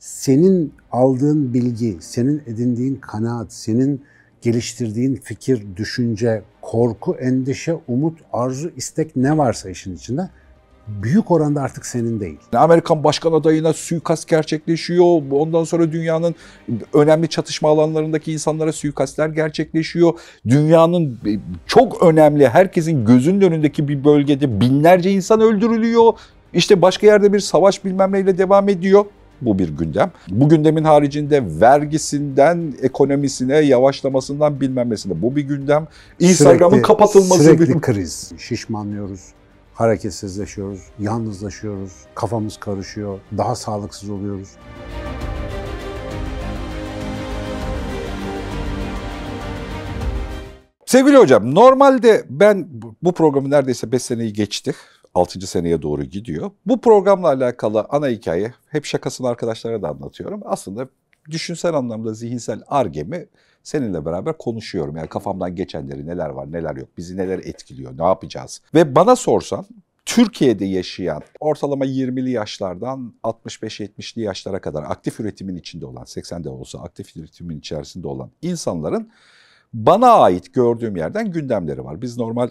senin aldığın bilgi, senin edindiğin kanaat, senin geliştirdiğin fikir, düşünce, korku, endişe, umut, arzu, istek ne varsa işin içinde büyük oranda artık senin değil. Amerikan başkan adayına suikast gerçekleşiyor. Ondan sonra dünyanın önemli çatışma alanlarındaki insanlara suikastler gerçekleşiyor. Dünyanın çok önemli herkesin gözünün önündeki bir bölgede binlerce insan öldürülüyor. İşte başka yerde bir savaş bilmem neyle devam ediyor. Bu bir gündem. Bu gündemin haricinde vergisinden, ekonomisine, yavaşlamasından bilmemesinde. bu bir gündem. Instagram'ın kapatılması sürekli bir kriz. Şişmanlıyoruz hareketsizleşiyoruz, yalnızlaşıyoruz, kafamız karışıyor, daha sağlıksız oluyoruz. Sevgili hocam, normalde ben bu programı neredeyse 5 seneyi geçtik. 6. seneye doğru gidiyor. Bu programla alakalı ana hikaye hep şakasını arkadaşlara da anlatıyorum. Aslında düşünsel anlamda zihinsel argemi seninle beraber konuşuyorum. Yani kafamdan geçenleri neler var neler yok, bizi neler etkiliyor, ne yapacağız. Ve bana sorsan Türkiye'de yaşayan ortalama 20'li yaşlardan 65-70'li yaşlara kadar aktif üretimin içinde olan, 80'de olsa aktif üretimin içerisinde olan insanların bana ait gördüğüm yerden gündemleri var. Biz normal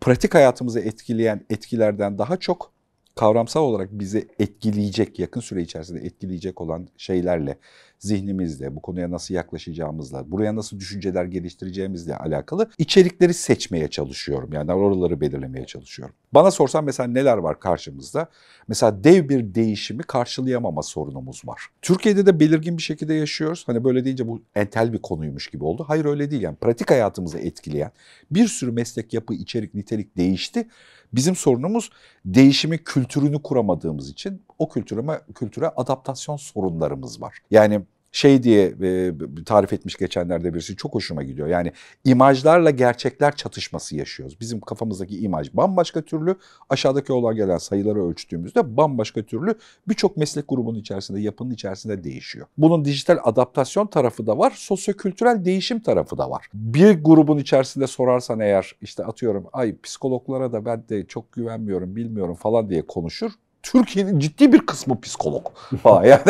pratik hayatımızı etkileyen etkilerden daha çok kavramsal olarak bizi etkileyecek, yakın süre içerisinde etkileyecek olan şeylerle zihnimizle, bu konuya nasıl yaklaşacağımızla, buraya nasıl düşünceler geliştireceğimizle alakalı içerikleri seçmeye çalışıyorum. Yani oraları belirlemeye çalışıyorum. Bana sorsan mesela neler var karşımızda? Mesela dev bir değişimi karşılayamama sorunumuz var. Türkiye'de de belirgin bir şekilde yaşıyoruz. Hani böyle deyince bu entel bir konuymuş gibi oldu. Hayır öyle değil yani pratik hayatımızı etkileyen bir sürü meslek yapı, içerik, nitelik değişti. Bizim sorunumuz değişimi kültürünü kuramadığımız için o kültüre, kültüre adaptasyon sorunlarımız var. Yani şey diye e, tarif etmiş geçenlerde birisi çok hoşuma gidiyor. Yani imajlarla gerçekler çatışması yaşıyoruz. Bizim kafamızdaki imaj bambaşka türlü aşağıdaki olan gelen sayıları ölçtüğümüzde bambaşka türlü birçok meslek grubunun içerisinde yapının içerisinde değişiyor. Bunun dijital adaptasyon tarafı da var, sosyokültürel değişim tarafı da var. Bir grubun içerisinde sorarsan eğer işte atıyorum ay psikologlara da ben de çok güvenmiyorum bilmiyorum falan diye konuşur. Türkiye'nin ciddi bir kısmı psikolog falan. Yani,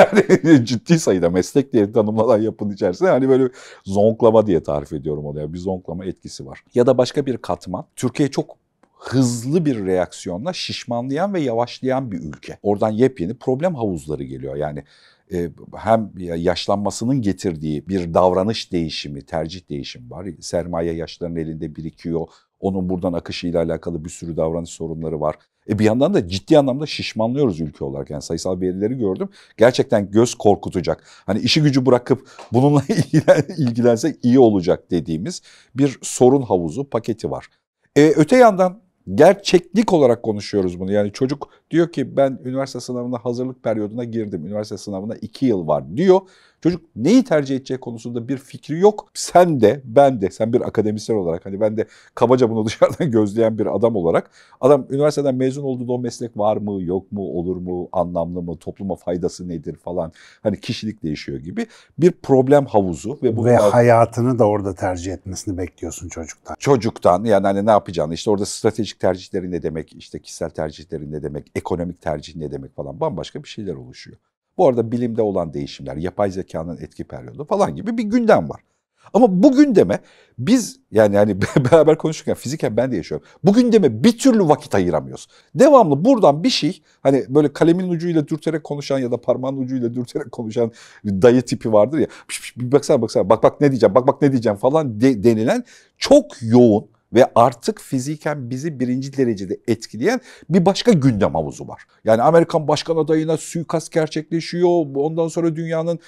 hani ciddi sayıda meslek diye tanımlanan yapın içerisinde hani böyle zonklama diye tarif ediyorum olaya. Bir zonklama etkisi var. Ya da başka bir katman. Türkiye çok hızlı bir reaksiyonla şişmanlayan ve yavaşlayan bir ülke. Oradan yepyeni problem havuzları geliyor. Yani e, hem yaşlanmasının getirdiği bir davranış değişimi, tercih değişimi var. Sermaye yaşların elinde birikiyor. Onun buradan akışıyla alakalı bir sürü davranış sorunları var. E bir yandan da ciddi anlamda şişmanlıyoruz ülke olarak. Yani sayısal verileri gördüm. Gerçekten göz korkutacak. Hani işi gücü bırakıp bununla ilgilen, ilgilensek iyi olacak dediğimiz bir sorun havuzu paketi var. E, öte yandan gerçeklik olarak konuşuyoruz bunu. Yani çocuk diyor ki ben üniversite sınavına hazırlık periyoduna girdim. Üniversite sınavına iki yıl var diyor. Çocuk neyi tercih edeceği konusunda bir fikri yok. Sen de ben de sen bir akademisyen olarak hani ben de kabaca bunu dışarıdan gözleyen bir adam olarak adam üniversiteden mezun olduğunda o meslek var mı yok mu olur mu anlamlı mı topluma faydası nedir falan hani kişilik değişiyor gibi bir problem havuzu ve bu ve kadar... hayatını da orada tercih etmesini bekliyorsun çocuktan. Çocuktan yani hani ne yapacağını işte orada stratejik tercihleri ne demek işte kişisel tercihleri ne demek ekonomik tercih ne demek falan bambaşka bir şeyler oluşuyor. Bu arada bilimde olan değişimler, yapay zekanın etki periyodu falan gibi bir gündem var. Ama bu gündeme biz yani yani beraber konuşurken fiziken ben de yaşıyorum. Bu gündeme bir türlü vakit ayıramıyoruz. Devamlı buradan bir şey hani böyle kalemin ucuyla dürterek konuşan ya da parmağın ucuyla dürterek konuşan dayı tipi vardır ya. Piş piş, baksana baksana bak bak ne diyeceğim bak bak ne diyeceğim falan de, denilen çok yoğun ve artık fiziken bizi birinci derecede etkileyen bir başka gündem havuzu var. Yani Amerikan başkan adayına suikast gerçekleşiyor. Ondan sonra dünyanın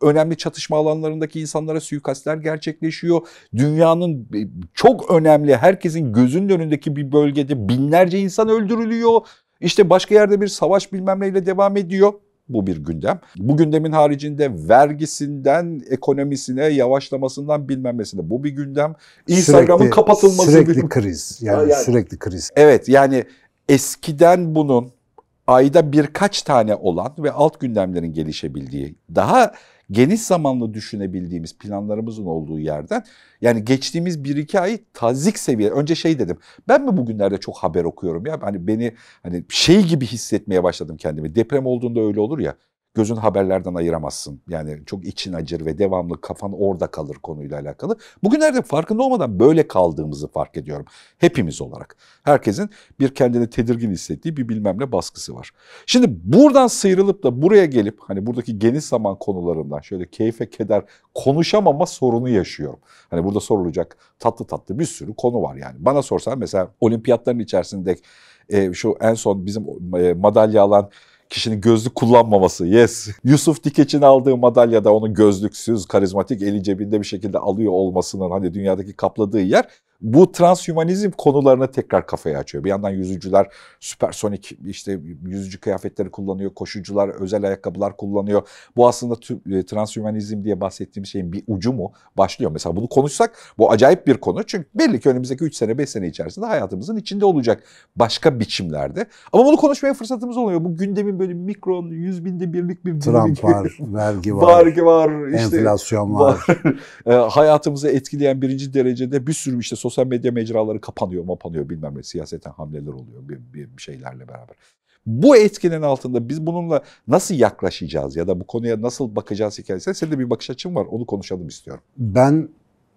önemli çatışma alanlarındaki insanlara suikastler gerçekleşiyor. Dünyanın çok önemli herkesin gözünün önündeki bir bölgede binlerce insan öldürülüyor. İşte başka yerde bir savaş bilmem neyle devam ediyor. Bu bir gündem. Bu gündemin haricinde vergisinden, ekonomisine, yavaşlamasından bilmemesine bu bir gündem. Instagram'ın kapatılması sürekli bir... kriz. Yani, yani sürekli kriz. Evet yani eskiden bunun ayda birkaç tane olan ve alt gündemlerin gelişebildiği daha geniş zamanlı düşünebildiğimiz planlarımızın olduğu yerden yani geçtiğimiz bir iki ay tazik seviye önce şey dedim ben mi bugünlerde çok haber okuyorum ya hani beni hani şey gibi hissetmeye başladım kendimi deprem olduğunda öyle olur ya gözün haberlerden ayıramazsın. Yani çok için acır ve devamlı kafan orada kalır konuyla alakalı. Bugünlerde farkında olmadan böyle kaldığımızı fark ediyorum. Hepimiz olarak. Herkesin bir kendini tedirgin hissettiği bir bilmem ne baskısı var. Şimdi buradan sıyrılıp da buraya gelip hani buradaki geniş zaman konularından şöyle keyfe keder konuşamama sorunu yaşıyorum. Hani burada sorulacak tatlı tatlı bir sürü konu var yani. Bana sorsan mesela olimpiyatların içerisinde e, şu en son bizim e, madalya alan kişinin gözlük kullanmaması. Yes. Yusuf Dikeç'in aldığı madalyada onun gözlüksüz, karizmatik, eli cebinde bir şekilde alıyor olmasının hani dünyadaki kapladığı yer bu transhümanizm konularını tekrar kafaya açıyor. Bir yandan yüzücüler süpersonik işte yüzücü kıyafetleri kullanıyor, koşucular özel ayakkabılar kullanıyor. Bu aslında tüm, e, transhümanizm diye bahsettiğim şeyin bir ucu mu? Başlıyor mesela bunu konuşsak bu acayip bir konu. Çünkü belli ki önümüzdeki 3 sene 5 sene içerisinde hayatımızın içinde olacak başka biçimlerde. Ama bunu konuşmaya fırsatımız oluyor. Bu gündemin böyle mikron yüz binde birlik bir Trump var, vergi var, vergi var, işte, var. var. E, hayatımızı etkileyen birinci derecede bir sürü işte sosyal medya mecraları kapanıyor, mapanıyor bilmem ne siyaseten hamleler oluyor bir, bir şeylerle beraber. Bu etkinin altında biz bununla nasıl yaklaşacağız ya da bu konuya nasıl bakacağız hikayesi senin de bir bakış açın var onu konuşalım istiyorum. Ben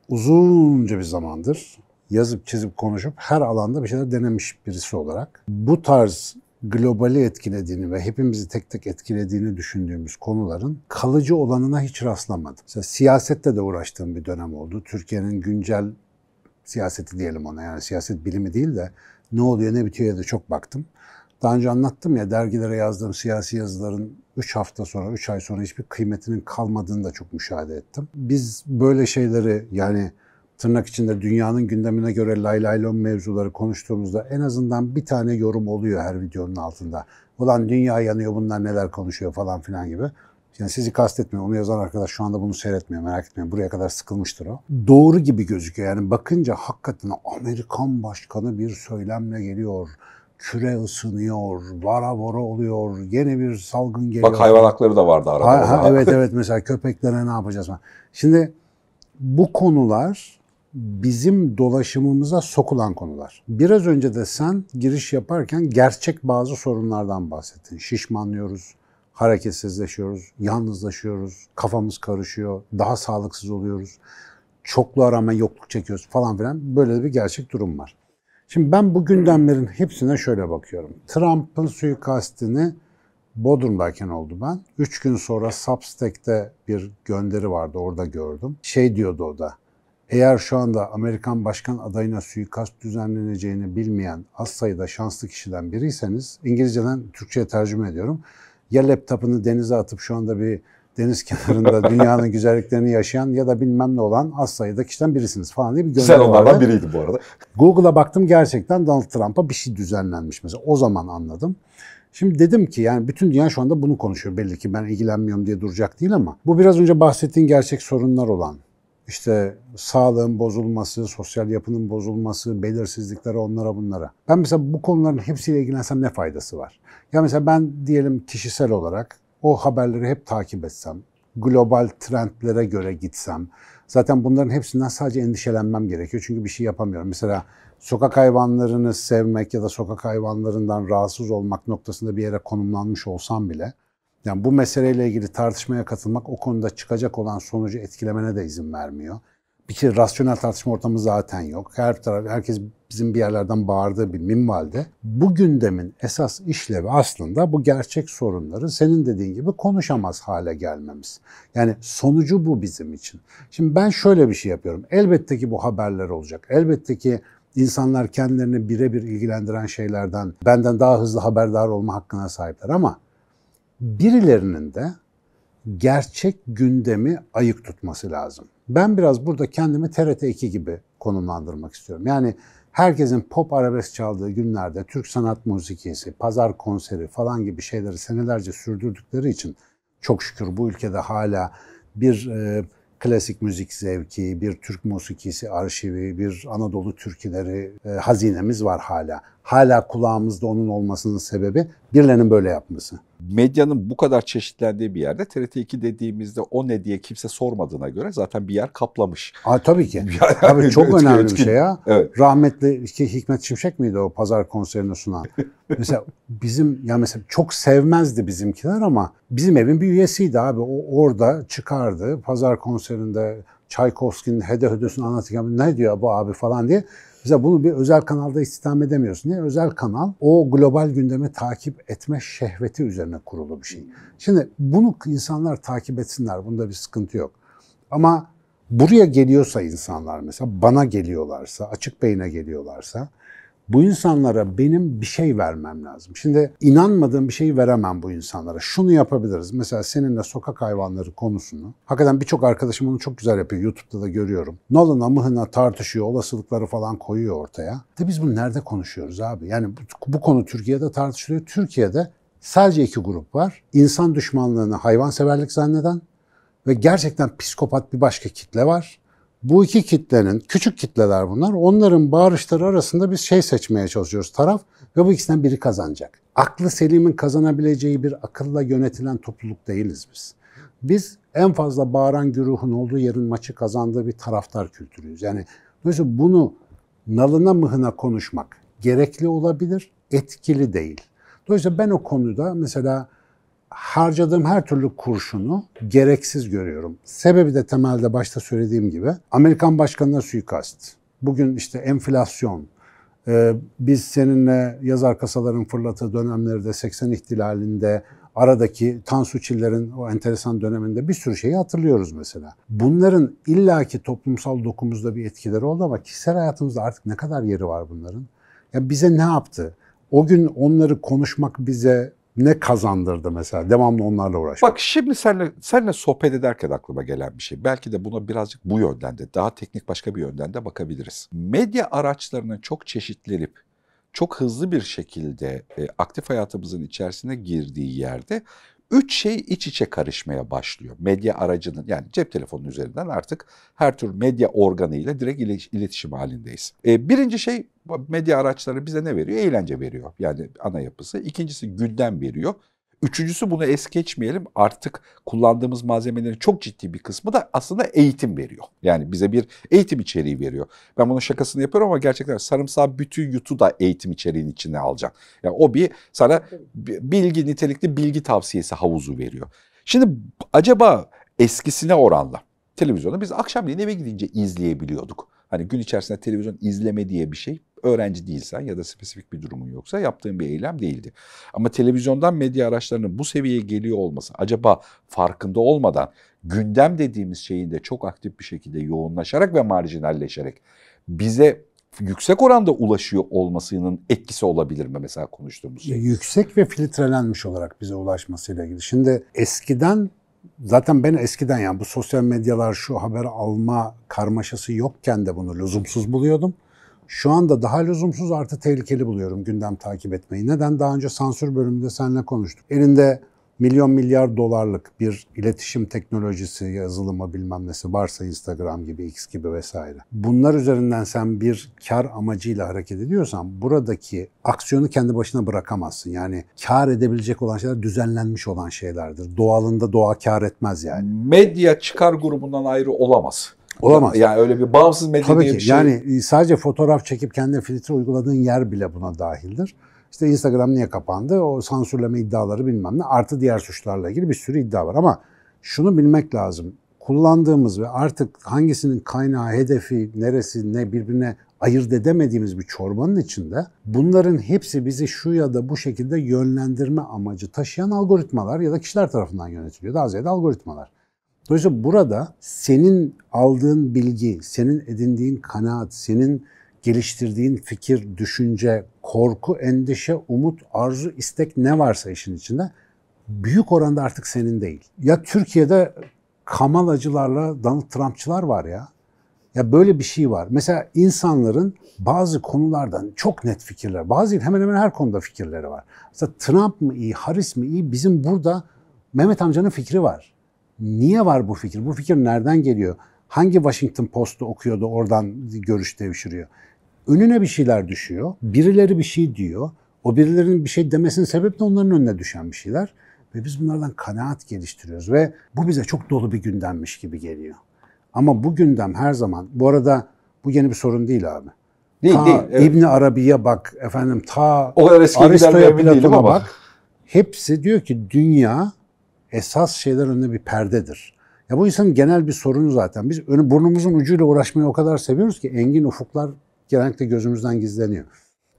uzunca bir zamandır yazıp çizip konuşup her alanda bir şeyler denemiş birisi olarak bu tarz globali etkilediğini ve hepimizi tek tek etkilediğini düşündüğümüz konuların kalıcı olanına hiç rastlamadım. Mesela siyasette de uğraştığım bir dönem oldu. Türkiye'nin güncel siyaseti diyelim ona yani siyaset bilimi değil de ne oluyor ne bitiyor da çok baktım. Daha önce anlattım ya dergilere yazdığım siyasi yazıların 3 hafta sonra, 3 ay sonra hiçbir kıymetinin kalmadığını da çok müşahede ettim. Biz böyle şeyleri yani tırnak içinde dünyanın gündemine göre lay lay lon mevzuları konuştuğumuzda en azından bir tane yorum oluyor her videonun altında. Ulan dünya yanıyor bunlar neler konuşuyor falan filan gibi. Yani sizi kastetmiyor. Onu yazan arkadaş şu anda bunu seyretmiyor. Merak etmeyin. Buraya kadar sıkılmıştır o. Doğru gibi gözüküyor. Yani bakınca hakikaten Amerikan başkanı bir söylemle geliyor. Küre ısınıyor, vara vara oluyor, yeni bir salgın geliyor. Bak hayvan hakları da vardı arada. Ha, ha, evet evet mesela köpeklere ne yapacağız? Şimdi bu konular bizim dolaşımımıza sokulan konular. Biraz önce de sen giriş yaparken gerçek bazı sorunlardan bahsettin. Şişmanlıyoruz, hareketsizleşiyoruz, yalnızlaşıyoruz, kafamız karışıyor, daha sağlıksız oluyoruz. Çoklu rağmen yokluk çekiyoruz falan filan böyle bir gerçek durum var. Şimdi ben bu gündemlerin hepsine şöyle bakıyorum. Trump'ın suikastini Bodrum'dayken oldu ben. Üç gün sonra Substack'te bir gönderi vardı orada gördüm. Şey diyordu o da. Eğer şu anda Amerikan başkan adayına suikast düzenleneceğini bilmeyen az sayıda şanslı kişiden biriyseniz, İngilizceden Türkçe'ye tercüme ediyorum ya laptopunu denize atıp şu anda bir deniz kenarında dünyanın güzelliklerini yaşayan ya da bilmem ne olan az sayıda kişiden birisiniz falan diye bir gönderi Sen onlardan vardı. biriydin bu arada. Google'a baktım gerçekten Donald Trump'a bir şey düzenlenmiş mesela. O zaman anladım. Şimdi dedim ki yani bütün dünya şu anda bunu konuşuyor belli ki ben ilgilenmiyorum diye duracak değil ama bu biraz önce bahsettiğin gerçek sorunlar olan işte sağlığın bozulması, sosyal yapının bozulması, belirsizliklere onlara bunlara. Ben mesela bu konuların hepsiyle ilgilensem ne faydası var? Ya mesela ben diyelim kişisel olarak o haberleri hep takip etsem, global trendlere göre gitsem, zaten bunların hepsinden sadece endişelenmem gerekiyor çünkü bir şey yapamıyorum. Mesela sokak hayvanlarını sevmek ya da sokak hayvanlarından rahatsız olmak noktasında bir yere konumlanmış olsam bile yani bu meseleyle ilgili tartışmaya katılmak o konuda çıkacak olan sonucu etkilemene de izin vermiyor. Bir kere rasyonel tartışma ortamı zaten yok. Her taraf, herkes bizim bir yerlerden bağırdığı bir minvalde. Bu gündemin esas işlevi aslında bu gerçek sorunları senin dediğin gibi konuşamaz hale gelmemiz. Yani sonucu bu bizim için. Şimdi ben şöyle bir şey yapıyorum. Elbette ki bu haberler olacak. Elbette ki insanlar kendilerini birebir ilgilendiren şeylerden benden daha hızlı haberdar olma hakkına sahipler ama birilerinin de gerçek gündemi ayık tutması lazım. Ben biraz burada kendimi TRT2 gibi konumlandırmak istiyorum. Yani herkesin pop arabesk çaldığı günlerde Türk sanat müziği, pazar konseri falan gibi şeyleri senelerce sürdürdükleri için çok şükür bu ülkede hala bir e, klasik müzik zevki, bir Türk musikisi arşivi, bir Anadolu türküleri e, hazinemiz var hala. Hala kulağımızda onun olmasının sebebi birilerinin böyle yapması medyanın bu kadar çeşitlendiği bir yerde TRT2 dediğimizde o ne diye kimse sormadığına göre zaten bir yer kaplamış. Aa, tabii ki. Yani, tabii çok önemli ötki. bir şey ya. Evet. Rahmetli işte Hikmet Şimşek miydi o pazar konserini sunan? mesela bizim ya mesela çok sevmezdi bizimkiler ama bizim evin bir üyesiydi abi. O orada çıkardı pazar konserinde Çaykovski'nin hede hödesini anlatırken ne diyor bu abi falan diye Mesela bunu bir özel kanalda istihdam edemiyorsun. Niye? Özel kanal o global gündemi takip etme şehveti üzerine kurulu bir şey. Şimdi bunu insanlar takip etsinler. Bunda bir sıkıntı yok. Ama buraya geliyorsa insanlar mesela bana geliyorlarsa, açık beyine geliyorlarsa bu insanlara benim bir şey vermem lazım. Şimdi inanmadığım bir şeyi veremem bu insanlara. Şunu yapabiliriz. Mesela seninle sokak hayvanları konusunu. Hakikaten birçok arkadaşım onu çok güzel yapıyor. YouTube'da da görüyorum. Nolan'a mıhına tartışıyor. Olasılıkları falan koyuyor ortaya. De biz bunu nerede konuşuyoruz abi? Yani bu, bu konu Türkiye'de tartışılıyor. Türkiye'de sadece iki grup var. İnsan düşmanlığını hayvanseverlik zanneden ve gerçekten psikopat bir başka kitle var bu iki kitlenin, küçük kitleler bunlar, onların bağırışları arasında biz şey seçmeye çalışıyoruz taraf ve bu ikisinden biri kazanacak. Aklı selimin kazanabileceği bir akılla yönetilen topluluk değiliz biz. Biz en fazla bağıran güruhun olduğu yerin maçı kazandığı bir taraftar kültürüyüz. Yani dolayısıyla bunu nalına mıhına konuşmak gerekli olabilir, etkili değil. Dolayısıyla ben o konuda mesela harcadığım her türlü kurşunu gereksiz görüyorum. Sebebi de temelde başta söylediğim gibi Amerikan başkanına suikast. Bugün işte enflasyon, ee, biz seninle yazar kasaların fırlatığı dönemlerde, 80 ihtilalinde aradaki Tansu Çiller'in o enteresan döneminde bir sürü şeyi hatırlıyoruz mesela. Bunların illaki toplumsal dokumuzda bir etkileri oldu ama kişisel hayatımızda artık ne kadar yeri var bunların? Ya bize ne yaptı? O gün onları konuşmak bize ne kazandırdı mesela? Devamlı onlarla uğraşmak. Bak şimdi senle, senle sohbet ederken aklıma gelen bir şey. Belki de buna birazcık bu yönden de daha teknik başka bir yönden de bakabiliriz. Medya araçlarının çok çeşitlenip çok hızlı bir şekilde e, aktif hayatımızın içerisine girdiği yerde üç şey iç içe karışmaya başlıyor. Medya aracının yani cep telefonunun üzerinden artık her tür medya organıyla direkt iletişim halindeyiz. E, birinci şey medya araçları bize ne veriyor? Eğlence veriyor. Yani ana yapısı. İkincisi gündem veriyor. Üçüncüsü bunu es geçmeyelim. Artık kullandığımız malzemelerin çok ciddi bir kısmı da aslında eğitim veriyor. Yani bize bir eğitim içeriği veriyor. Ben bunun şakasını yapıyorum ama gerçekten sarımsağı bütün yutu da eğitim içeriğinin içine alacaksın. Yani o bir sana bilgi nitelikli bilgi tavsiyesi havuzu veriyor. Şimdi acaba eskisine oranla televizyonu biz akşamleyin eve gidince izleyebiliyorduk. Hani gün içerisinde televizyon izleme diye bir şey öğrenci değilsen ya da spesifik bir durumun yoksa yaptığın bir eylem değildi. Ama televizyondan medya araçlarının bu seviyeye geliyor olması acaba farkında olmadan gündem dediğimiz şeyin de çok aktif bir şekilde yoğunlaşarak ve marjinalleşerek bize yüksek oranda ulaşıyor olmasının etkisi olabilir mi mesela konuştuğumuz şey? Yüksek ve filtrelenmiş olarak bize ulaşmasıyla ilgili. Şimdi eskiden zaten ben eskiden yani bu sosyal medyalar şu haber alma karmaşası yokken de bunu lüzumsuz buluyordum şu anda daha lüzumsuz artı tehlikeli buluyorum gündem takip etmeyi. Neden? Daha önce sansür bölümünde seninle konuştuk. Elinde milyon milyar dolarlık bir iletişim teknolojisi, yazılımı bilmem nesi varsa Instagram gibi, X gibi vesaire. Bunlar üzerinden sen bir kar amacıyla hareket ediyorsan buradaki aksiyonu kendi başına bırakamazsın. Yani kar edebilecek olan şeyler düzenlenmiş olan şeylerdir. Doğalında doğa kar etmez yani. Medya çıkar grubundan ayrı olamaz. Olamaz. Yani öyle bir bağımsız medya Tabii ki. bir şey. Yani e, sadece fotoğraf çekip kendine filtre uyguladığın yer bile buna dahildir. İşte Instagram niye kapandı? O sansürleme iddiaları bilmem ne. Artı diğer suçlarla ilgili bir sürü iddia var ama şunu bilmek lazım. Kullandığımız ve artık hangisinin kaynağı, hedefi, neresi, ne birbirine ayırt edemediğimiz bir çorbanın içinde bunların hepsi bizi şu ya da bu şekilde yönlendirme amacı taşıyan algoritmalar ya da kişiler tarafından yönetiliyor. Daha ziyade algoritmalar. Dolayısıyla burada senin aldığın bilgi, senin edindiğin kanaat, senin geliştirdiğin fikir, düşünce, korku, endişe, umut, arzu, istek ne varsa işin içinde büyük oranda artık senin değil. Ya Türkiye'de Kamalacılarla Donald Trumpçılar var ya. Ya böyle bir şey var. Mesela insanların bazı konulardan çok net fikirler, bazı değil hemen hemen her konuda fikirleri var. Mesela Trump mı iyi, Harris mi iyi bizim burada Mehmet amcanın fikri var. Niye var bu fikir? Bu fikir nereden geliyor? Hangi Washington Post'u okuyordu oradan görüş devşiriyor? Önüne bir şeyler düşüyor. Birileri bir şey diyor. O birilerinin bir şey demesinin sebep de onların önüne düşen bir şeyler. Ve biz bunlardan kanaat geliştiriyoruz ve bu bize çok dolu bir gündemmiş gibi geliyor. Ama bu gündem her zaman, bu arada bu yeni bir sorun değil abi. Değil, ta değil. Evet. İbni Arabi'ye bak, efendim ta Aristo'ya Platon'a bak. Hepsi diyor ki dünya esas şeyler önünde bir perdedir. Ya bu insanın genel bir sorunu zaten. Biz önü burnumuzun ucuyla uğraşmayı o kadar seviyoruz ki engin ufuklar genellikle gözümüzden gizleniyor.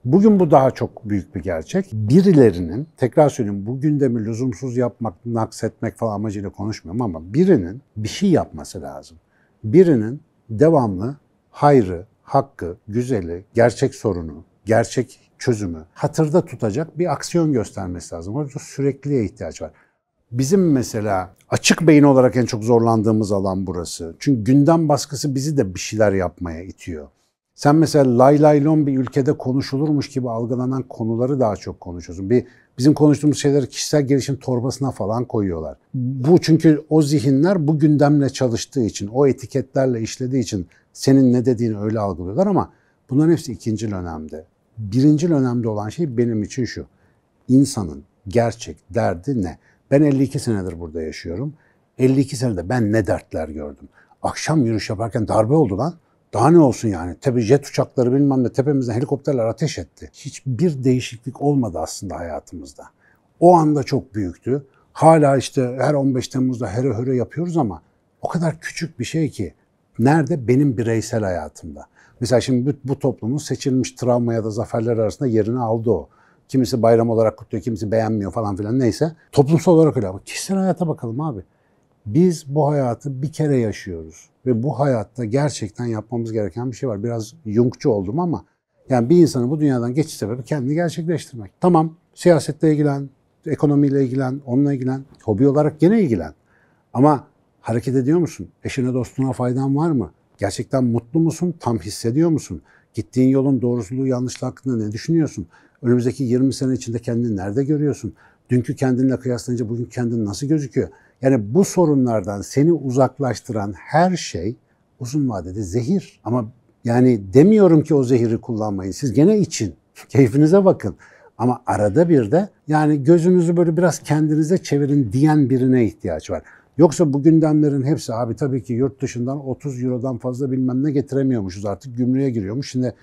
Bugün bu daha çok büyük bir gerçek. Birilerinin, tekrar söyleyeyim bu gündemi lüzumsuz yapmak, naksetmek falan amacıyla konuşmuyorum ama birinin bir şey yapması lazım. Birinin devamlı hayrı, hakkı, güzeli, gerçek sorunu, gerçek çözümü hatırda tutacak bir aksiyon göstermesi lazım. Orada sürekliye ihtiyaç var. Bizim mesela açık beyin olarak en çok zorlandığımız alan burası. Çünkü gündem baskısı bizi de bir şeyler yapmaya itiyor. Sen mesela lay lay lon bir ülkede konuşulurmuş gibi algılanan konuları daha çok konuşuyorsun. Bir bizim konuştuğumuz şeyleri kişisel gelişim torbasına falan koyuyorlar. Bu çünkü o zihinler bu gündemle çalıştığı için, o etiketlerle işlediği için senin ne dediğini öyle algılıyorlar ama bunların hepsi ikincil önemli. Birincil önemli olan şey benim için şu. İnsanın gerçek derdi ne? Ben 52 senedir burada yaşıyorum. 52 senede ben ne dertler gördüm. Akşam yürüyüş yaparken darbe oldu lan. Daha ne olsun yani? Tabii jet uçakları bilmem ne tepemizden helikopterler ateş etti. Hiçbir değişiklik olmadı aslında hayatımızda. O anda çok büyüktü. Hala işte her 15 Temmuz'da höre höre yapıyoruz ama o kadar küçük bir şey ki. Nerede? Benim bireysel hayatımda. Mesela şimdi bu, toplumun seçilmiş travma ya da zaferler arasında yerini aldı o. Kimisi bayram olarak kutluyor, kimisi beğenmiyor falan filan neyse. Toplumsal olarak öyle ama kişisel hayata bakalım abi. Biz bu hayatı bir kere yaşıyoruz ve bu hayatta gerçekten yapmamız gereken bir şey var. Biraz yunkçu oldum ama yani bir insanı bu dünyadan geçiş sebebi kendini gerçekleştirmek. Tamam siyasetle ilgilen, ekonomiyle ilgilen, onunla ilgilen, hobi olarak gene ilgilen. Ama hareket ediyor musun? Eşine dostuna faydan var mı? Gerçekten mutlu musun? Tam hissediyor musun? Gittiğin yolun doğrusuluğu yanlışlığı hakkında ne düşünüyorsun? Önümüzdeki 20 sene içinde kendini nerede görüyorsun? Dünkü kendinle kıyaslayınca bugün kendin nasıl gözüküyor? Yani bu sorunlardan seni uzaklaştıran her şey uzun vadede zehir. Ama yani demiyorum ki o zehiri kullanmayın. Siz gene için. Keyfinize bakın. Ama arada bir de yani gözünüzü böyle biraz kendinize çevirin diyen birine ihtiyaç var. Yoksa bu gündemlerin hepsi abi tabii ki yurt dışından 30 Euro'dan fazla bilmem ne getiremiyormuşuz artık gümrüğe giriyormuş. Şimdi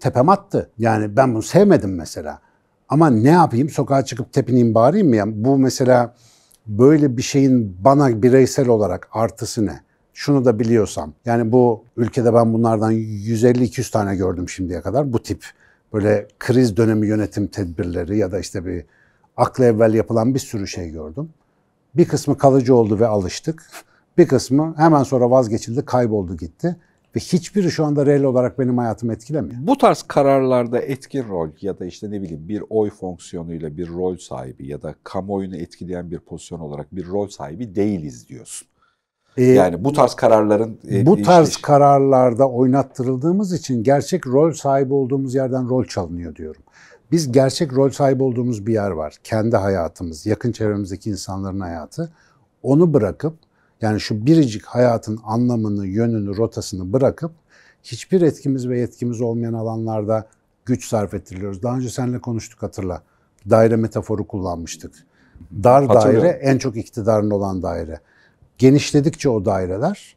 tepem attı. Yani ben bunu sevmedim mesela. Ama ne yapayım? Sokağa çıkıp tepineyim, bağırayım mı? Yani bu mesela böyle bir şeyin bana bireysel olarak artısı ne? Şunu da biliyorsam. Yani bu ülkede ben bunlardan 150-200 tane gördüm şimdiye kadar. Bu tip böyle kriz dönemi yönetim tedbirleri ya da işte bir akla evvel yapılan bir sürü şey gördüm. Bir kısmı kalıcı oldu ve alıştık. Bir kısmı hemen sonra vazgeçildi, kayboldu gitti. Ve hiçbiri şu anda reel olarak benim hayatımı etkilemiyor. Bu tarz kararlarda etkin rol ya da işte ne bileyim bir oy fonksiyonuyla bir rol sahibi ya da kamuoyunu etkileyen bir pozisyon olarak bir rol sahibi değiliz diyorsun. Ee, yani bu tarz kararların... E, bu tarz işte, kararlarda oynattırıldığımız için gerçek rol sahibi olduğumuz yerden rol çalınıyor diyorum. Biz gerçek rol sahibi olduğumuz bir yer var. Kendi hayatımız, yakın çevremizdeki insanların hayatı. Onu bırakıp yani şu biricik hayatın anlamını, yönünü, rotasını bırakıp hiçbir etkimiz ve yetkimiz olmayan alanlarda güç sarf ettiriliyoruz. Daha önce seninle konuştuk hatırla. Daire metaforu kullanmıştık. Dar daire en çok iktidarın olan daire. Genişledikçe o daireler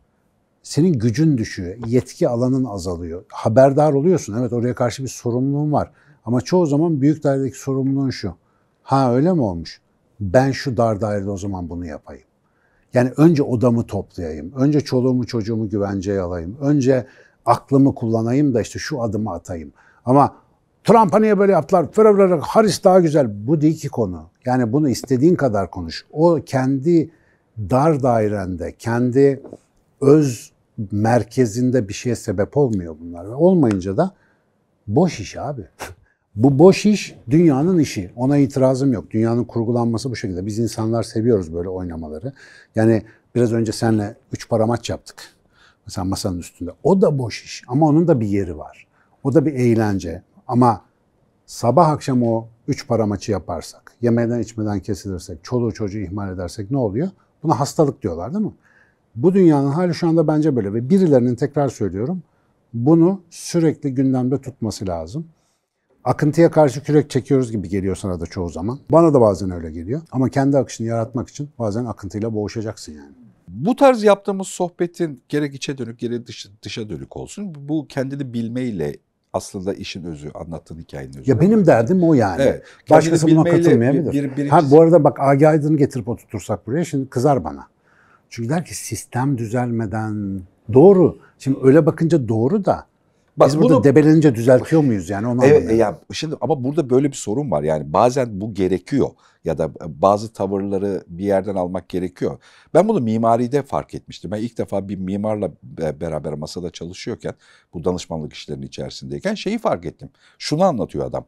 senin gücün düşüyor, yetki alanın azalıyor. Haberdar oluyorsun. Evet oraya karşı bir sorumluluğun var. Ama çoğu zaman büyük dairedeki sorumluluğun şu. Ha öyle mi olmuş? Ben şu dar dairede o zaman bunu yapayım. Yani önce odamı toplayayım, önce çoluğumu çocuğumu güvenceye alayım, önce aklımı kullanayım da işte şu adımı atayım. Ama Trump'a niye böyle yaptılar? Fırıvırı, Haris daha güzel. Bu değil ki konu. Yani bunu istediğin kadar konuş. O kendi dar dairende, kendi öz merkezinde bir şeye sebep olmuyor bunlar. olmayınca da boş iş abi. Bu boş iş dünyanın işi. Ona itirazım yok. Dünyanın kurgulanması bu şekilde. Biz insanlar seviyoruz böyle oynamaları. Yani biraz önce senle üç para maç yaptık. Mesela masanın üstünde. O da boş iş ama onun da bir yeri var. O da bir eğlence. Ama sabah akşam o üç para maçı yaparsak, yemeden içmeden kesilirsek, çoluğu çocuğu ihmal edersek ne oluyor? Buna hastalık diyorlar değil mi? Bu dünyanın hali şu anda bence böyle ve birilerinin tekrar söylüyorum bunu sürekli gündemde tutması lazım akıntıya karşı kürek çekiyoruz gibi geliyor sana da çoğu zaman. Bana da bazen öyle geliyor. Ama kendi akışını yaratmak için bazen akıntıyla boğuşacaksın yani. Bu tarz yaptığımız sohbetin gerek içe dönük gerek dışa, dışa dönük olsun. Bu kendini bilmeyle aslında işin özü, anlattığın hikayenin özü. Ya benim derdim o yani. Evet. Başkası buna katılmayabilir. Bir, bir, ha bu arada bak Agi Aydın'ı getirip oturtursak buraya şimdi kızar bana. Çünkü der ki sistem düzelmeden doğru. Şimdi öyle bakınca doğru da Bak Biz bunu, burada debelenince düzeltiyor muyuz yani onu evet, ya şimdi ama burada böyle bir sorun var. Yani bazen bu gerekiyor ya da bazı tavırları bir yerden almak gerekiyor. Ben bunu mimaride fark etmiştim. Ben ilk defa bir mimarla beraber masada çalışıyorken bu danışmanlık işlerinin içerisindeyken şeyi fark ettim. Şunu anlatıyor adam.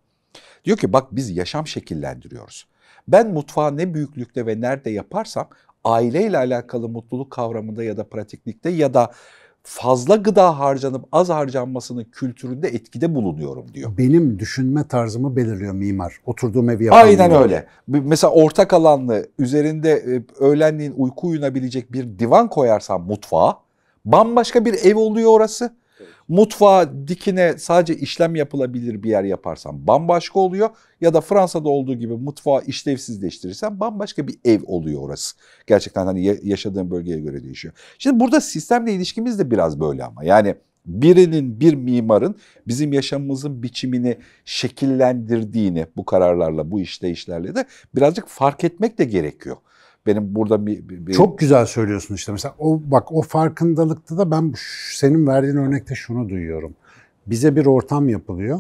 Diyor ki bak biz yaşam şekillendiriyoruz. Ben mutfağı ne büyüklükte ve nerede yaparsam aileyle alakalı mutluluk kavramında ya da pratiklikte ya da fazla gıda harcanıp az harcanmasının kültüründe etkide bulunuyorum diyor. Benim düşünme tarzımı belirliyor mimar. Oturduğum evi yapan Aynen mimar. öyle. Mesela ortak alanlı üzerinde e, öğlenliğin uyku uyunabilecek bir divan koyarsan mutfağa bambaşka bir ev oluyor orası. Mutfağa dikine sadece işlem yapılabilir bir yer yaparsan bambaşka oluyor. Ya da Fransa'da olduğu gibi mutfağı işlevsizleştirirsen bambaşka bir ev oluyor orası. Gerçekten hani yaşadığın bölgeye göre değişiyor. Şimdi burada sistemle ilişkimiz de biraz böyle ama yani birinin bir mimarın bizim yaşamımızın biçimini şekillendirdiğini bu kararlarla bu işleyişlerle de birazcık fark etmek de gerekiyor benim burada bir, bir, bir... Çok güzel söylüyorsun işte mesela o bak o farkındalıkta da ben senin verdiğin örnekte şunu duyuyorum. Bize bir ortam yapılıyor.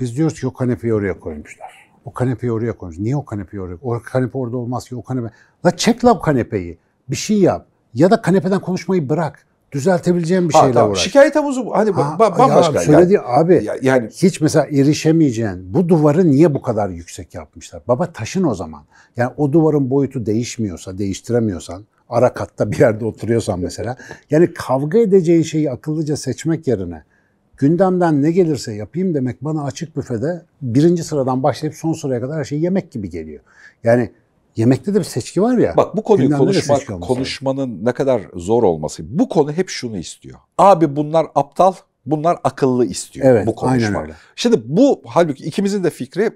Biz diyoruz ki o kanepeyi oraya koymuşlar. O kanepeyi oraya koymuş. Niye o kanepeyi oraya? O kanepe orada olmaz ki o kanepe. La çek la o kanepeyi. Bir şey yap. Ya da kanepeden konuşmayı bırak düzeltebileceğim bir ha, şeyle tamam. uğraş. Şikayet havuzu Hani ha, bambaşka. Ya, söyledi yani, abi. Ya, yani hiç mesela erişemeyeceğin bu duvarı niye bu kadar yüksek yapmışlar? Baba taşın o zaman. Yani o duvarın boyutu değişmiyorsa, değiştiremiyorsan, ara katta bir yerde oturuyorsan mesela. Yani kavga edeceğin şeyi akıllıca seçmek yerine gündemden ne gelirse yapayım demek bana açık büfede birinci sıradan başlayıp son sıraya kadar her şey yemek gibi geliyor. Yani Yemekte de bir seçki var ya. Bak bu konuyu konuşmak, konuşmanın ne kadar zor olması. Bu konu hep şunu istiyor. Abi bunlar aptal, bunlar akıllı istiyor evet, bu konuşma. Şimdi bu halbuki ikimizin de fikri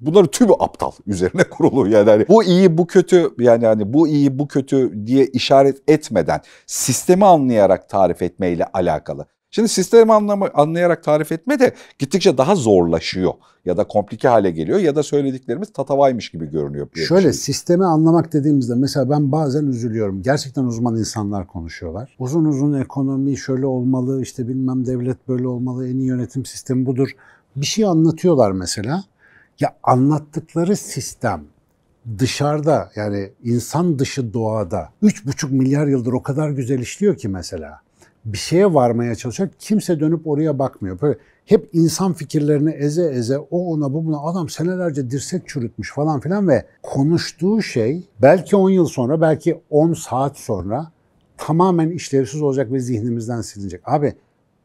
bunların tümü aptal üzerine kurulu yani hani bu iyi bu kötü yani hani bu iyi bu kötü diye işaret etmeden sistemi anlayarak tarif etmeyle alakalı. Şimdi sistemi anlamı, anlayarak tarif etme de gittikçe daha zorlaşıyor ya da komplike hale geliyor ya da söylediklerimiz tatavaymış gibi görünüyor. Şöyle şey. sistemi anlamak dediğimizde mesela ben bazen üzülüyorum. Gerçekten uzman insanlar konuşuyorlar. Uzun uzun ekonomi şöyle olmalı işte bilmem devlet böyle olmalı en iyi yönetim sistemi budur. Bir şey anlatıyorlar mesela. Ya anlattıkları sistem dışarıda yani insan dışı doğada 3,5 milyar yıldır o kadar güzel işliyor ki mesela bir şeye varmaya çalışıyor. Kimse dönüp oraya bakmıyor. Böyle hep insan fikirlerini eze eze o ona bu buna adam senelerce dirsek çürütmüş falan filan ve konuştuğu şey belki 10 yıl sonra belki 10 saat sonra tamamen işlevsiz olacak ve zihnimizden silinecek. Abi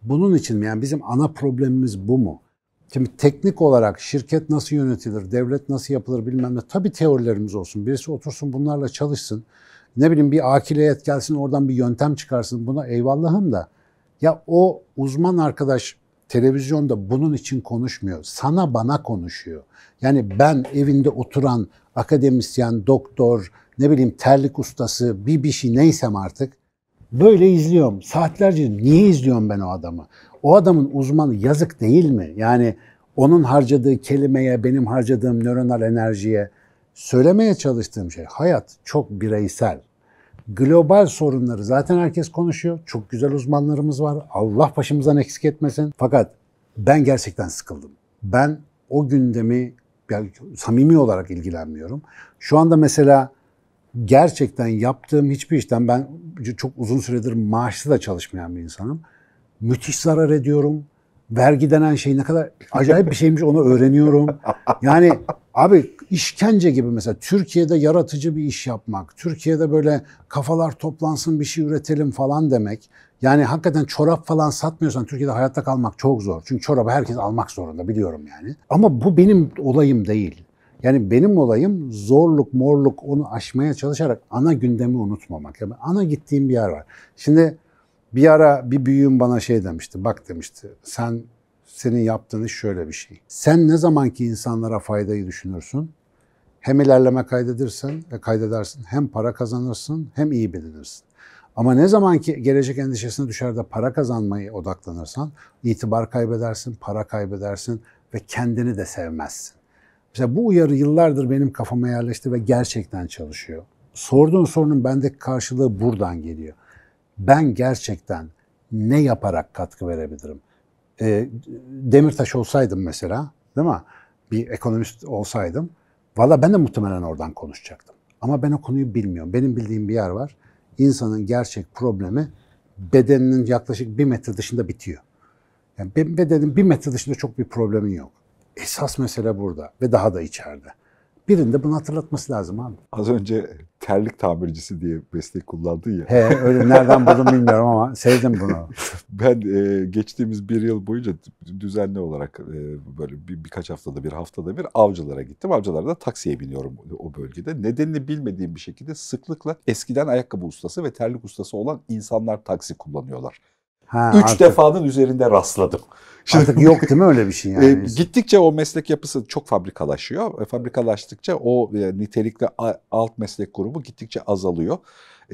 bunun için mi? Yani bizim ana problemimiz bu mu? Şimdi teknik olarak şirket nasıl yönetilir, devlet nasıl yapılır bilmem ne. Tabii teorilerimiz olsun. Birisi otursun bunlarla çalışsın ne bileyim bir akil heyet gelsin oradan bir yöntem çıkarsın buna eyvallahım da ya o uzman arkadaş televizyonda bunun için konuşmuyor. Sana bana konuşuyor. Yani ben evinde oturan akademisyen, doktor, ne bileyim terlik ustası, bir bir şey neysem artık böyle izliyorum. Saatlerce niye izliyorum ben o adamı? O adamın uzmanı yazık değil mi? Yani onun harcadığı kelimeye, benim harcadığım nöronal enerjiye Söylemeye çalıştığım şey hayat çok bireysel. Global sorunları zaten herkes konuşuyor. Çok güzel uzmanlarımız var. Allah başımızdan eksik etmesin. Fakat ben gerçekten sıkıldım. Ben o gündemi yani samimi olarak ilgilenmiyorum. Şu anda mesela gerçekten yaptığım hiçbir işten ben çok uzun süredir maaşlı da çalışmayan bir insanım. Müthiş zarar ediyorum. Vergi denen şey ne kadar acayip bir şeymiş onu öğreniyorum. Yani abi işkence gibi mesela Türkiye'de yaratıcı bir iş yapmak, Türkiye'de böyle kafalar toplansın bir şey üretelim falan demek. Yani hakikaten çorap falan satmıyorsan Türkiye'de hayatta kalmak çok zor. Çünkü çorabı herkes almak zorunda biliyorum yani. Ama bu benim olayım değil. Yani benim olayım zorluk, morluk onu aşmaya çalışarak ana gündemi unutmamak. Yani ana gittiğim bir yer var. Şimdi bir ara bir büyüğüm bana şey demişti. Bak demişti sen senin yaptığın iş şöyle bir şey. Sen ne zamanki insanlara faydayı düşünürsün, hem ilerleme kaydedersen ve kaydedersin hem para kazanırsın hem iyi bilinirsin. Ama ne zaman ki gelecek endişesine düşer de para kazanmayı odaklanırsan itibar kaybedersin, para kaybedersin ve kendini de sevmezsin. Mesela bu uyarı yıllardır benim kafama yerleşti ve gerçekten çalışıyor. Sorduğun sorunun bendeki karşılığı buradan geliyor. Ben gerçekten ne yaparak katkı verebilirim? Ee, Demirtaş olsaydım mesela, değil mi? Bir ekonomist olsaydım Valla ben de muhtemelen oradan konuşacaktım. Ama ben o konuyu bilmiyorum. Benim bildiğim bir yer var. İnsanın gerçek problemi bedeninin yaklaşık bir metre dışında bitiyor. Yani benim bedenin bir metre dışında çok bir problemin yok. Esas mesele burada ve daha da içeride. Birinde bunu hatırlatması lazım abi. Az önce terlik tamircisi diye meslek kullandın ya. He, öyle nereden buldum bilmiyorum ama sevdim bunu. ben e, geçtiğimiz bir yıl boyunca düzenli olarak e, böyle bir, birkaç haftada bir haftada bir avcılara gittim. Avcılarda taksiye biniyorum o bölgede. Nedenini bilmediğim bir şekilde sıklıkla eskiden ayakkabı ustası ve terlik ustası olan insanlar taksi kullanıyorlar. Ha, Üç artık. defanın üzerinde rastladım. Şimdi, artık yok değil mi öyle bir şey e, yani? E, gittikçe o meslek yapısı çok fabrikalaşıyor. E, fabrikalaştıkça o e, nitelikli alt meslek grubu gittikçe azalıyor.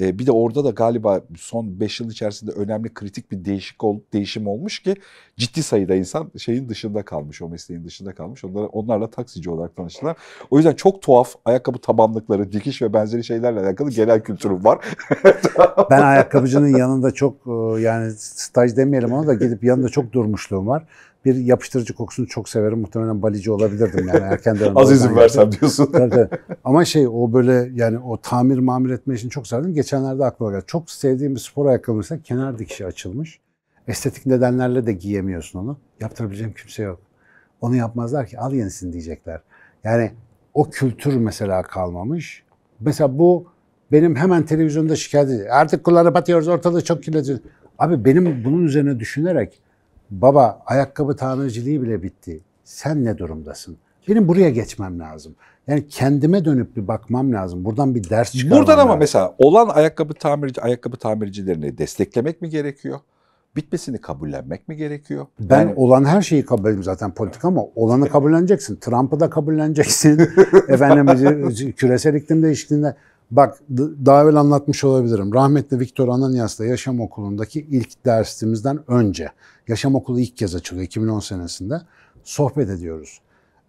E, bir de orada da galiba son 5 yıl içerisinde önemli kritik bir değişik ol, değişim olmuş ki ciddi sayıda insan şeyin dışında kalmış, o mesleğin dışında kalmış. Onlara, onlarla taksici olarak tanıştılar. O yüzden çok tuhaf ayakkabı tabanlıkları, dikiş ve benzeri şeylerle alakalı genel kültürüm var. ben ayakkabıcının yanında çok e, yani staj demeyelim ona da gidip yanında çok durmuşluğum var bir yapıştırıcı kokusunu çok severim. Muhtemelen balici olabilirdim yani erken dönemde. Az izin versem diyorsun. tabii, tabii. Ama şey o böyle yani o tamir mamir etme işini çok sevdim. Geçenlerde aklıma geldi. Çok sevdiğim bir spor ayakkabı mesela kenar dikişi açılmış. Estetik nedenlerle de giyemiyorsun onu. Yaptırabileceğim kimse yok. Onu yapmazlar ki al yenisini diyecekler. Yani o kültür mesela kalmamış. Mesela bu benim hemen televizyonda şikayet ediyor. Artık kullanıp atıyoruz ortalığı çok kirletiyor. Abi benim bunun üzerine düşünerek baba ayakkabı tamirciliği bile bitti. Sen ne durumdasın? Benim buraya geçmem lazım. Yani kendime dönüp bir bakmam lazım. Buradan bir ders çıkarmam Buradan ama lazım. mesela olan ayakkabı tamirci ayakkabı tamircilerini desteklemek mi gerekiyor? Bitmesini kabullenmek mi gerekiyor? Ben yani... olan her şeyi kabul ediyorum zaten politik ama olanı kabulleneceksin. Trump'ı da kabulleneceksin. Efendim küresel iklim değişikliğinde Bak daha evvel anlatmış olabilirim. Rahmetli Viktor Ananias'la Yaşam Okulu'ndaki ilk dersimizden önce, Yaşam Okulu ilk kez açılıyor 2010 senesinde, sohbet ediyoruz.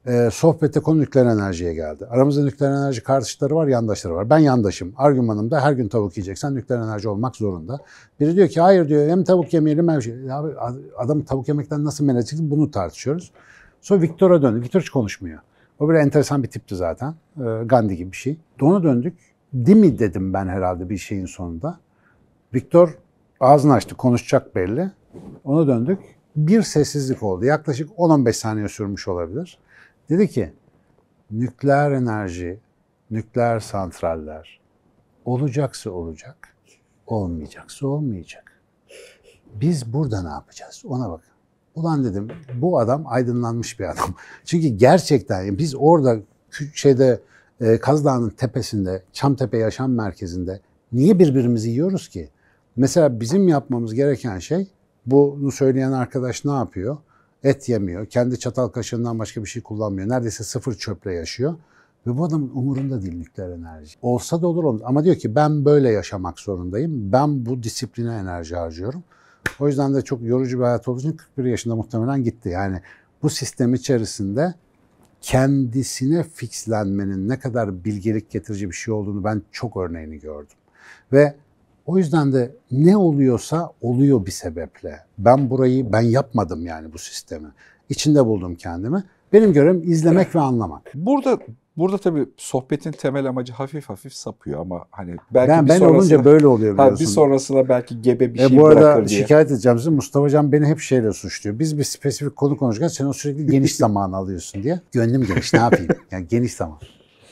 Ee, sohbette konu nükleer enerjiye geldi. Aramızda nükleer enerji kardeşleri var, yandaşları var. Ben yandaşım. Argümanım da her gün tavuk yiyeceksen nükleer enerji olmak zorunda. Biri diyor ki hayır diyor hem tavuk yemeyelim hem şey. Abi, adam tavuk yemekten nasıl men edecek bunu tartışıyoruz. Sonra Viktor'a döndü. Viktor hiç konuşmuyor. O böyle enteresan bir tipti zaten. Ee, Gandhi gibi bir şey. Ona döndük di mi dedim ben herhalde bir şeyin sonunda. Viktor ağzını açtı konuşacak belli. Ona döndük. Bir sessizlik oldu. Yaklaşık 10-15 saniye sürmüş olabilir. Dedi ki nükleer enerji, nükleer santraller olacaksa olacak, olmayacaksa olmayacak. Biz burada ne yapacağız? Ona bak. Ulan dedim bu adam aydınlanmış bir adam. Çünkü gerçekten biz orada şeyde e, Kaz Dağı'nın tepesinde, Çamtepe Yaşam Merkezi'nde niye birbirimizi yiyoruz ki? Mesela bizim yapmamız gereken şey bunu söyleyen arkadaş ne yapıyor? Et yemiyor. Kendi çatal kaşığından başka bir şey kullanmıyor. Neredeyse sıfır çöple yaşıyor. Ve bu adamın umurunda değil nükleer enerji. Olsa da olur olmaz. Ama diyor ki ben böyle yaşamak zorundayım. Ben bu disipline enerji harcıyorum. O yüzden de çok yorucu bir hayat olduğu için 41 yaşında muhtemelen gitti. Yani bu sistem içerisinde kendisine fixlenmenin ne kadar bilgelik getirici bir şey olduğunu ben çok örneğini gördüm. Ve o yüzden de ne oluyorsa oluyor bir sebeple. Ben burayı ben yapmadım yani bu sistemi. İçinde buldum kendimi. Benim görevim izlemek ve anlamak. Burada burada tabii sohbetin temel amacı hafif hafif sapıyor ama hani belki ben, bir ben olunca böyle oluyor biliyorsun. Ha, bir sonrasına belki gebe bir e, şey bu arada diye. şikayet edeceğim size Mustafa Can beni hep şeyle suçluyor. Biz bir spesifik konu konuşurken sen o sürekli geniş zaman alıyorsun diye. Gönlüm geniş ne yapayım? Yani geniş zaman.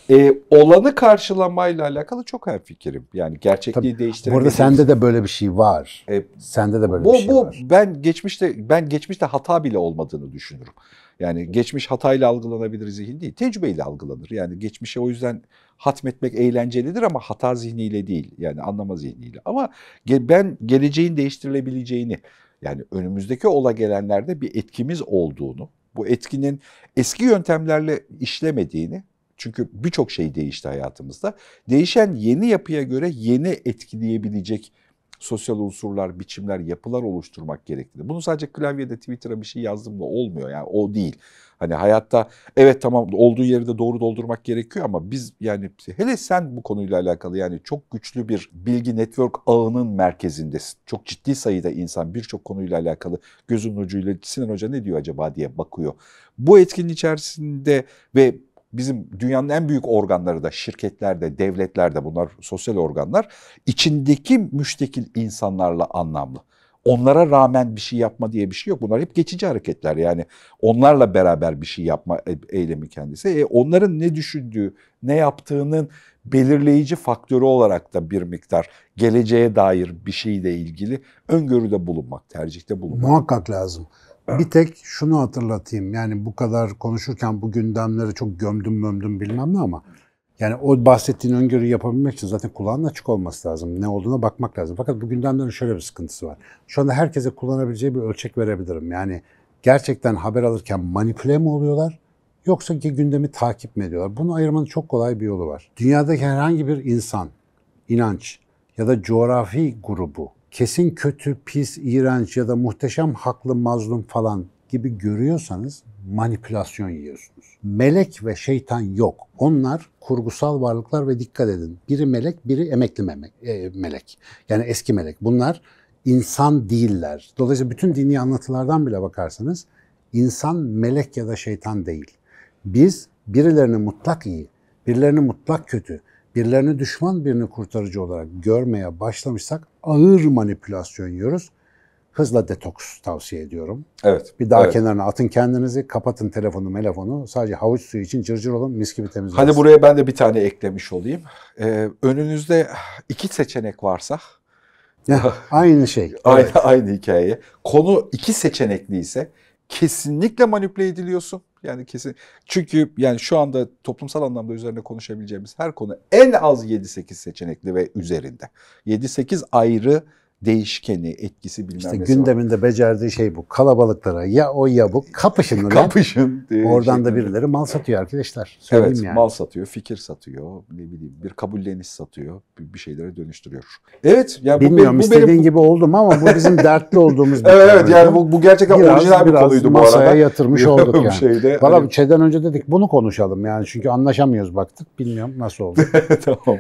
E, olanı karşılamayla alakalı çok her fikrim. Yani gerçekliği Tabii, değiştirebiliriz. Burada sende de böyle bir şey var. E, sende de böyle bu, bir şey bu, var. Ben geçmişte ben geçmişte hata bile olmadığını düşünürüm. Yani geçmiş hatayla algılanabilir zihin değil, tecrübeyle algılanır. Yani geçmişe o yüzden hatmetmek eğlencelidir ama hata zihniyle değil. Yani anlama zihniyle. Ama ben geleceğin değiştirilebileceğini, yani önümüzdeki ola gelenlerde bir etkimiz olduğunu, bu etkinin eski yöntemlerle işlemediğini, çünkü birçok şey değişti hayatımızda. Değişen yeni yapıya göre yeni etkileyebilecek sosyal unsurlar, biçimler, yapılar oluşturmak gerektiğini. Bunu sadece klavyede Twitter'a bir şey yazdım da olmuyor yani o değil. Hani hayatta evet tamam olduğu yeri de doğru doldurmak gerekiyor ama biz yani hele sen bu konuyla alakalı yani çok güçlü bir bilgi network ağının merkezindesin. Çok ciddi sayıda insan birçok konuyla alakalı gözün ucuyla Sinan Hoca ne diyor acaba diye bakıyor. Bu etkinin içerisinde ve bizim dünyanın en büyük organları da şirketlerde, devletlerde bunlar sosyal organlar içindeki müştekil insanlarla anlamlı. Onlara rağmen bir şey yapma diye bir şey yok. Bunlar hep geçici hareketler. Yani onlarla beraber bir şey yapma e, eylemi kendisi. E, onların ne düşündüğü, ne yaptığının belirleyici faktörü olarak da bir miktar geleceğe dair bir şeyle ilgili öngörüde bulunmak, tercihte bulunmak. Muhakkak lazım. Bir tek şunu hatırlatayım. Yani bu kadar konuşurken bu gündemlere çok gömdüm mömdüm bilmem ne ama yani o bahsettiğin öngörü yapabilmek için zaten kulağın açık olması lazım. Ne olduğuna bakmak lazım. Fakat bu gündemlerin şöyle bir sıkıntısı var. Şu anda herkese kullanabileceği bir ölçek verebilirim. Yani gerçekten haber alırken manipüle mi oluyorlar? Yoksa ki gündemi takip mi ediyorlar? Bunu ayırmanın çok kolay bir yolu var. Dünyadaki herhangi bir insan, inanç ya da coğrafi grubu kesin kötü, pis, iğrenç ya da muhteşem haklı mazlum falan gibi görüyorsanız manipülasyon yiyorsunuz. Melek ve şeytan yok. Onlar kurgusal varlıklar ve dikkat edin. Biri melek, biri emekli memek, e, melek. Yani eski melek. Bunlar insan değiller. Dolayısıyla bütün dini anlatılardan bile bakarsanız insan melek ya da şeytan değil. Biz birilerini mutlak iyi, birilerini mutlak kötü, birilerini düşman birini kurtarıcı olarak görmeye başlamışsak ağır manipülasyon yiyoruz. Hızla detoks tavsiye ediyorum. Evet. Bir daha evet. kenarına atın kendinizi, kapatın telefonu, telefonu. Sadece havuç suyu için cırcır olun, mis gibi temiz. Hadi buraya ben de bir tane eklemiş olayım. Ee, önünüzde iki seçenek varsa aynı şey. aynı, evet. aynı hikaye. Konu iki seçenekli ise kesinlikle manipüle ediliyorsun. Yani kesin çünkü yani şu anda toplumsal anlamda üzerine konuşabileceğimiz her konu en az 7-8 seçenekli ve üzerinde. 7-8 ayrı değişkeni, etkisi bilmem işte gündeminde var. becerdiği şey bu. Kalabalıklara ya o ya bu kapışın ulan. kapışın. Oradan da şey. birileri mal satıyor arkadaşlar. Söyleyeyim evet yani. mal satıyor, fikir satıyor, ne bileyim bir kabulleniş satıyor, bir şeylere dönüştürüyor. Evet. Yani Bilmiyorum bu benim, bu istediğin benim... gibi oldum ama bu bizim dertli olduğumuz bir evet, evet yani bu, bu gerçekten biraz, orijinal bir konuydu bu arada. masaya yatırmış olduk yani. Şeyde, Valla hani... şeyden önce dedik bunu konuşalım yani çünkü anlaşamıyoruz baktık. Bilmiyorum nasıl oldu. tamam.